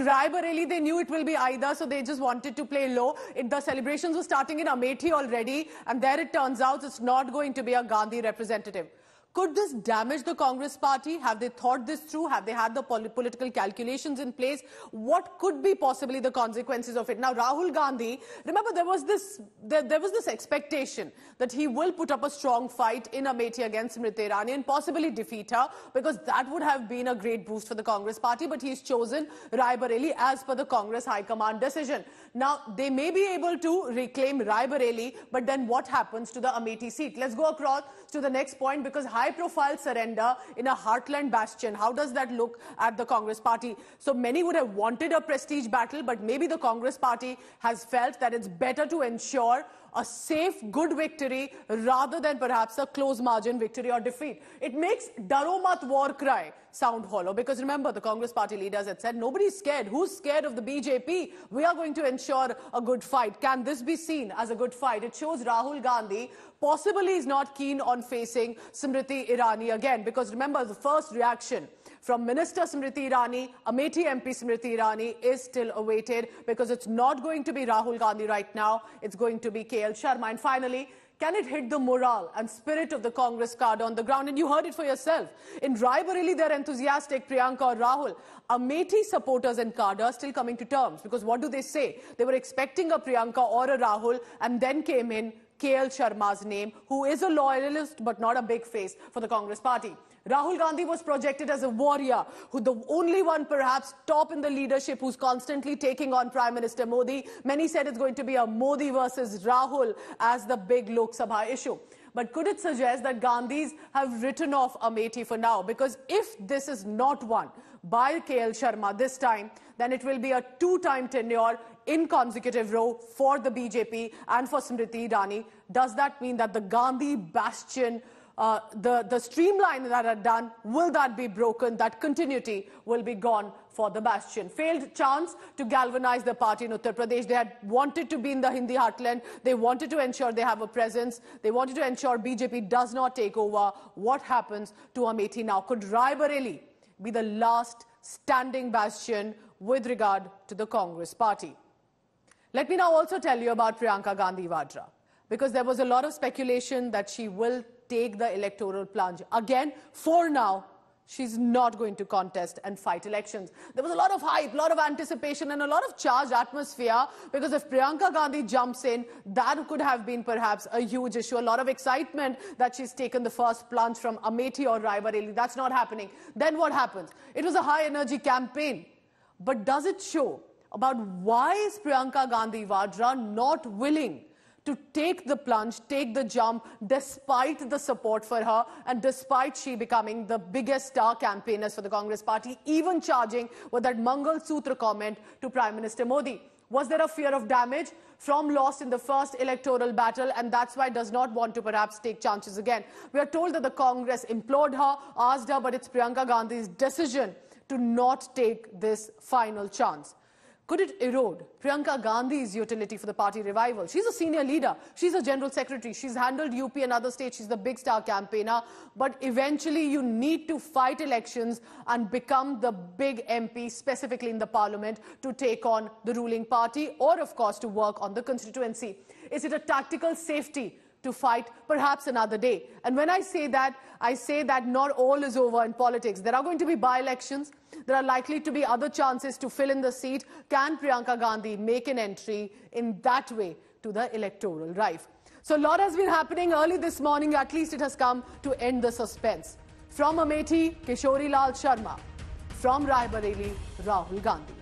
Rai Bareilly, they knew it will be either, so they just wanted to play low. It, the celebrations were starting in Amethi already, and there it turns out it's not going to be a Gandhi representative. Could this damage the Congress party? Have they thought this through? Have they had the political calculations in place? What could be possibly the consequences of it? Now, Rahul Gandhi, remember there was this there, there was this expectation that he will put up a strong fight in Amethi against Smriti Irani and possibly defeat her because that would have been a great boost for the Congress party. But he's chosen Rai Bareli as per the Congress High Command decision. Now, they may be able to reclaim Rai Bareli, but then what happens to the Amethi seat? Let's go across to the next point because. High high profile surrender in a heartland bastion. How does that look at the Congress party? So many would have wanted a prestige battle, but maybe the Congress party has felt that it's better to ensure a safe, good victory rather than perhaps a close margin victory or defeat. It makes Daromat war cry sound hollow because remember the Congress party leaders had said nobody's scared. Who's scared of the BJP? We are going to ensure a good fight. Can this be seen as a good fight? It shows Rahul Gandhi possibly is not keen on facing Smriti Irani again because remember the first reaction from Minister Smriti Irani, Amethi MP Smriti Irani is still awaited because it's not going to be Rahul Gandhi right now. It's going to be K. KL Sharma. And finally, can it hit the morale and spirit of the Congress card on the ground? And you heard it for yourself. In Raibareli, they're enthusiastic, Priyanka or Rahul. Amethi supporters and card are still coming to terms because what do they say? They were expecting a Priyanka or a Rahul and then came in KL Sharma's name, who is a loyalist but not a big face for the Congress party. Rahul Gandhi was projected as a warrior, who the only one perhaps top in the leadership who's constantly taking on Prime Minister Modi. Many said it's going to be a Modi versus Rahul as the big Lok Sabha issue. But could it suggest that Gandhis have written off Amethi for now? Because if this is not won by KL Sharma this time, then it will be a two-time tenure in consecutive row for the BJP and for Smriti Irani. Does that mean that the Gandhi bastion, uh, the, the streamline that are done, will that be broken? That continuity will be gone for the bastion. Failed chance to galvanize the party in Uttar Pradesh. They had wanted to be in the Hindi heartland. They wanted to ensure they have a presence. They wanted to ensure BJP does not take over. What happens to Amethi now? Could Bareli be the last standing bastion with regard to the Congress party? Let me now also tell you about Priyanka Gandhi Vadra, because there was a lot of speculation that she will take the electoral plunge. Again, for now, she's not going to contest and fight elections. There was a lot of hype, a lot of anticipation, and a lot of charged atmosphere because if Priyanka Gandhi jumps in, that could have been perhaps a huge issue. A lot of excitement that she's taken the first plunge from Amethi or Raibareli. That's not happening. Then what happens? It was a high energy campaign. But does it show about why is Priyanka Gandhi Vadra not willing to take the plunge, take the jump, despite the support for her and despite she becoming the biggest star campaigners for the Congress party, even charging with that Mangal Sutra comment to Prime Minister Modi. Was there a fear of damage from loss in the first electoral battle and that's why does not want to perhaps take chances again? We are told that the Congress implored her, asked her, but it's Priyanka Gandhi's decision to not take this final chance. Could it erode Priyanka Gandhi's utility for the party revival? She's a senior leader. She's a general secretary. She's handled UP and other states. She's the big star campaigner. But eventually, you need to fight elections and become the big MP, specifically in the parliament, to take on the ruling party or, of course, to work on the constituency. Is it a tactical safety? to fight perhaps another day. And when I say that, I say that not all is over in politics. There are going to be by elections. There are likely to be other chances to fill in the seat. Can Priyanka Gandhi make an entry in that way to the electoral rife? So a lot has been happening early this morning. At least it has come to end the suspense. From Amethi, Kishori Lal Sharma. From Raibareli, Rahul Gandhi.